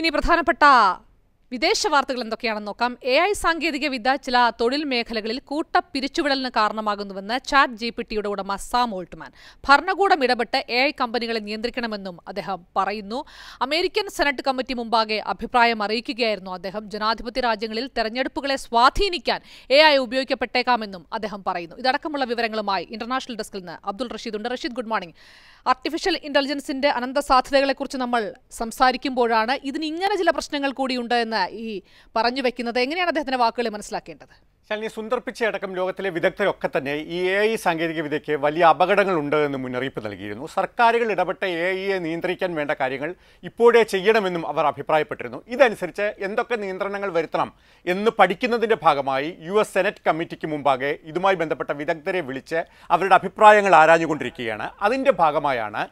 ഇനി പ്രധാനപ്പെട്ട വിദേശ വാർത്തകൾ എന്തൊക്കെയാണെന്ന് നോക്കാം എ ഐ സാങ്കേതികവിദ്യ ചില തൊഴിൽ മേഖലകളിൽ കൂട്ട പിരിച്ചുവിടലിന് കാരണമാകുന്നുവെന്ന് ചാറ്റ് ജി പി ടിയുടെ ഉടമ സാം ഓൾട്ട്മാൻ ഭരണകൂടം ഇടപെട്ട് എ ഐ കമ്പനികളെ നിയന്ത്രിക്കണമെന്നും അദ്ദേഹം പറയുന്നു അമേരിക്കൻ സെനറ്റ് കമ്മിറ്റി മുമ്പാകെ അഭിപ്രായം അറിയിക്കുകയായിരുന്നു അദ്ദേഹം ജനാധിപത്യ രാജ്യങ്ങളിൽ തെരഞ്ഞെടുപ്പുകളെ സ്വാധീനിക്കാൻ എ ഐ ഉപയോഗിക്കപ്പെട്ടേക്കാമെന്നും അദ്ദേഹം പറയുന്നു ഇതടക്കമുള്ള വിവരങ്ങളുമായി ഇന്റർനാഷണൽ ഡെസ്കിൽ നിന്ന് അബ്ദുൾ റഷീദ് ഉണ്ട് റഷീദ് ഗുഡ് മോർണിംഗ് ആർട്ടിഫിഷ്യൽ ഇന്റലിജൻസിന്റെ അനന്ത സാധ്യതകളെക്കുറിച്ച് നമ്മൾ സംസാരിക്കുമ്പോഴാണ് ഇതിന് ഇങ്ങനെ ചില പ്രശ്നങ്ങൾ കൂടിയുണ്ട് എന്ന് ഈ പറഞ്ഞു വെക്കുന്നത് എങ്ങനെയാണ് അദ്ദേഹത്തിന്റെ വാക്കുകളെ മനസ്സിലാക്കേണ്ടത് ശാലിനി സുന്ദർ അടക്കം ലോകത്തിലെ വിദഗ്ധരൊക്കെ തന്നെ ഈ എ ഐ സാങ്കേതിക വിദ്യയ്ക്ക് വലിയ ഉണ്ട് എന്ന് മുന്നറിയിപ്പ് നൽകിയിരുന്നു സർക്കാരുകൾ ഇടപെട്ട എ ഐയെ നിയന്ത്രിക്കാൻ വേണ്ട കാര്യങ്ങൾ ഇപ്പോഴേ ചെയ്യണമെന്നും അവർ അഭിപ്രായപ്പെട്ടിരുന്നു ഇതനുസരിച്ച് എന്തൊക്കെ നിയന്ത്രണങ്ങൾ വരുത്തണം എന്ന് പഠിക്കുന്നതിൻ്റെ ഭാഗമായി യു എസ് സെനറ്റ് കമ്മിറ്റിക്ക് മുമ്പാകെ ഇതുമായി ബന്ധപ്പെട്ട വിദഗ്ധരെ വിളിച്ച് അവരുടെ അഭിപ്രായങ്ങൾ ആരാഞ്ഞുകൊണ്ടിരിക്കുകയാണ് അതിൻ്റെ ഭാഗമായാണ്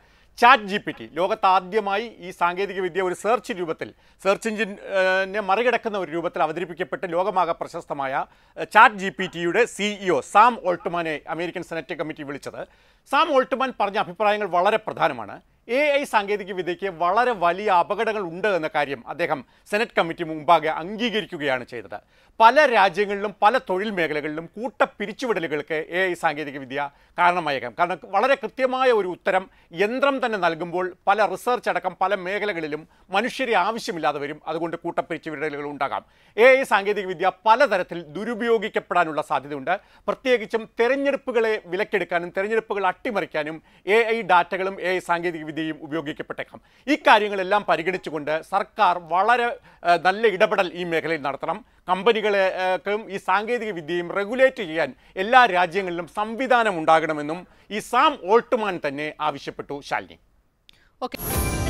ചാറ്റ് ജി പി ടി ലോകത്താദ്യമായി ആദ്യമായി ഈ വിദ്യ ഒരു സെർച്ച് രൂപത്തിൽ സെർച്ച് എഞ്ചിനെ മറികടക്കുന്ന ഒരു രൂപത്തിൽ അവതരിപ്പിക്കപ്പെട്ട് ലോകമാകെ പ്രശസ്തമായ ചാറ്റ് ജി പി ടിയുടെ സിഇഒ സാം ഓൾട്ട്മാനെ അമേരിക്കൻ സെനറ്റ് കമ്മിറ്റി വിളിച്ചത് സാം ഓൾട്ട്മാൻ പറഞ്ഞ അഭിപ്രായങ്ങൾ വളരെ പ്രധാനമാണ് എ ഐ വിദ്യയ്ക്ക് വളരെ വലിയ അപകടങ്ങൾ ഉണ്ട് എന്ന കാര്യം അദ്ദേഹം സെനറ്റ് കമ്മിറ്റി മുമ്പാകെ അംഗീകരിക്കുകയാണ് ചെയ്തത് പല രാജ്യങ്ങളിലും പല തൊഴിൽ മേഖലകളിലും കൂട്ട പിരിച്ചുവിടലുകൾക്ക് എ ഐ സാങ്കേതികവിദ്യ കാരണമായേക്കാം കാരണം വളരെ കൃത്യമായ ഒരു ഉത്തരം യന്ത്രം തന്നെ നൽകുമ്പോൾ പല റിസർച്ച് അടക്കം പല മേഖലകളിലും മനുഷ്യരെ ആവശ്യമില്ലാതെ വരും അതുകൊണ്ട് കൂട്ട പിരിച്ചുവിടലുകൾ ഉണ്ടാകാം എ ഐ വിദ്യ പലതരത്തിൽ ദുരുപയോഗിക്കപ്പെടാനുള്ള സാധ്യതയുണ്ട് പ്രത്യേകിച്ചും തെരഞ്ഞെടുപ്പുകളെ വിലക്കെടുക്കാനും തെരഞ്ഞെടുപ്പുകൾ അട്ടിമറിക്കാനും എ ഐ ഡാറ്റകളും എ ഐ സാങ്കേതിക വിദ്യയും ഉപയോഗിക്കപ്പെട്ടേക്കാം ഇക്കാര്യങ്ങളെല്ലാം പരിഗണിച്ചുകൊണ്ട് സർക്കാർ വളരെ നല്ല ഇടപെടൽ ഈ മേഖലയിൽ നടത്തണം കമ്പനികളേക്കും ഈ സാങ്കേതിക വിദ്യയും റെഗുലേറ്റ് ചെയ്യാൻ എല്ലാ രാജ്യങ്ങളിലും സംവിധാനം ഉണ്ടാകണമെന്നും ഈ സാം ഓൾട്ട്മാൻ തന്നെ ആവശ്യപ്പെട്ടു ശാലിനി ഓക്കെ